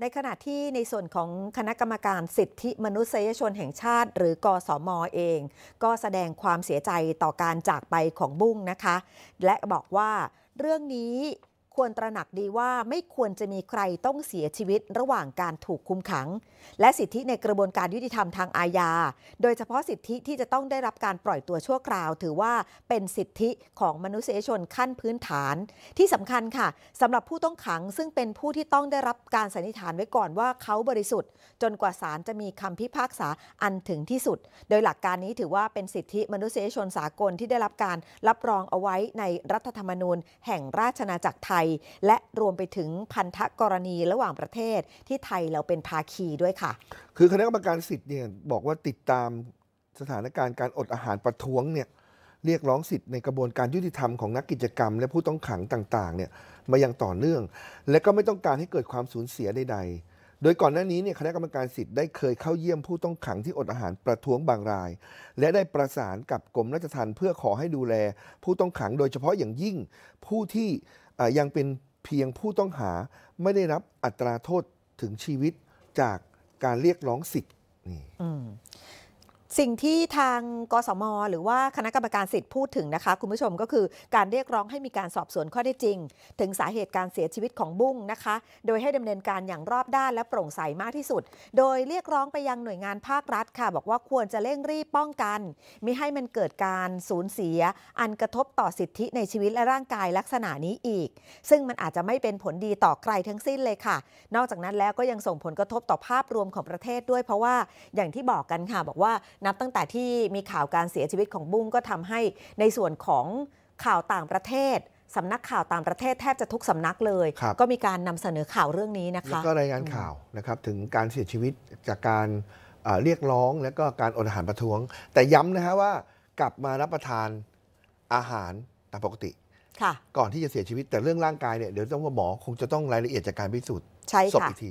ในขณะที่ในส่วนของคณะกรรมการสิทธิมนุษยชนแห่งชาติ หรือกอสอมอเอง ก็แสดงความเสียใจต่อการจากไปของบุ้งนะคะ และบอกว่าเรื่องนี้ควรตระหนักดีว่าไม่ควรจะมีใครต้องเสียชีวิตระหว่างการถูกคุมขัง และสิทธิในกระบวนการยุติธรรมทางอาญา โดยเฉพาะสิทธิที่จะต้องได้รับการปล่อยตัวชั่วคราว ถือว่าเป็นสิทธิของมนุษยชนขั้นพื้นฐาน ที่สำคัญค่ะ สำหรับผู้ต้องขังซึ่งเป็นผู้ที่ต้องได้รับการสันนิษฐานไว้ก่อนว่าเขาบริสุทธิ์ จนกว่าศาลจะมีคำพิพากษาอันถึงที่สุด โดยหลักการนี้ถือว่าเป็นสิทธิมนุษยชนสากลที่ได้รับการรับรองเอาไว้ในรัฐธรรมนูญแห่งราชนาจักรไทยยและรวมไปถึงพันธกรณีระหว่างประเทศที่ไทยเราเป็นภาคีด้วยค่ะ คือคณะกรรมการสิทธิ์เนี่ยบอกว่าติดตามสถานการณ์การอดอาหารประท้วงเนี่ยเรียกร้องสิทธิ์ในกระบวนการยุติธรรมของนักกิจกรรม และผู้ต้องขังต่างๆเนี่ยมาอย่างต่อเนื่อง และก็ไม่ต้องการให้เกิดความสูญเสียใด ๆ โดยก่อนหน้านี้เนี่ยคณะกรรมการสิทธิ์ได้เคยเข้าเยี่ยมผู้ต้องขังที่อดอาหารประท้วงบางราย และได้ประสานกับกรมราชทัณฑ์เพื่อขอให้ดูแล ผู้ต้องขังโดยเฉพาะอย่างยิ่งผู้ที่ยังเป็นเพียงผู้ต้องหาไม่ได้รับอัตราโทษถึงชีวิตจากการเรียกร้องสิทธิ์นี่สิ่งที่ทางกสม หรือว่าคณะกรรมการสิทธิ์พูดถึงนะคะ คุณผู้ชมก็คือการเรียกร้องให้มีการสอบสวนข้อได้จริง ถึงสาเหตุการเสียชีวิตของบุ้งนะคะ โดยให้ดำเนินการอย่างรอบด้านและโปร่งใสมากที่สุด โดยเรียกร้องไปยังหน่วยงานภาครัฐค่ะ บอกว่าควรจะเร่งรีบป้องกันมิให้มันเกิดการสูญเสีย อันกระทบต่อสิทธิในชีวิตและร่างกายลักษณะนี้อีก ซึ่งมันอาจจะไม่เป็นผลดีต่อใครทั้งสิ้นเลยค่ะ นอกจากนั้นแล้วก็ยังส่งผลกระทบต่อภาพรวมของประเทศด้วยเพราะว่าอย่างที่บอกกันค่ะบอกว่านับตั้งแต่ที่มีข่าวการเสียชีวิตของบุ้งก็ทำให้ในส่วนของข่าวต่างประเทศสำนักข่าวต่างประเทศแทบจะทุกสำนักเลย ก็มีการนำเสนอข่าวเรื่องนี้นะคะก็รายงานข่าวนะครับถึงการเสียชีวิตจากการเรียกร้องและก็การอดอาหารประท้วง แต่ย้ำนะฮะว่ากลับมารับประทานอาหารตามปกติ ก่อนที่จะเสียชีวิตแต่เรื่องร่างกายเนี่ยเดี๋ยวต้องว่าหมอคงจะต้องรายละเอียดจากการพิสูจน์ศพอีกที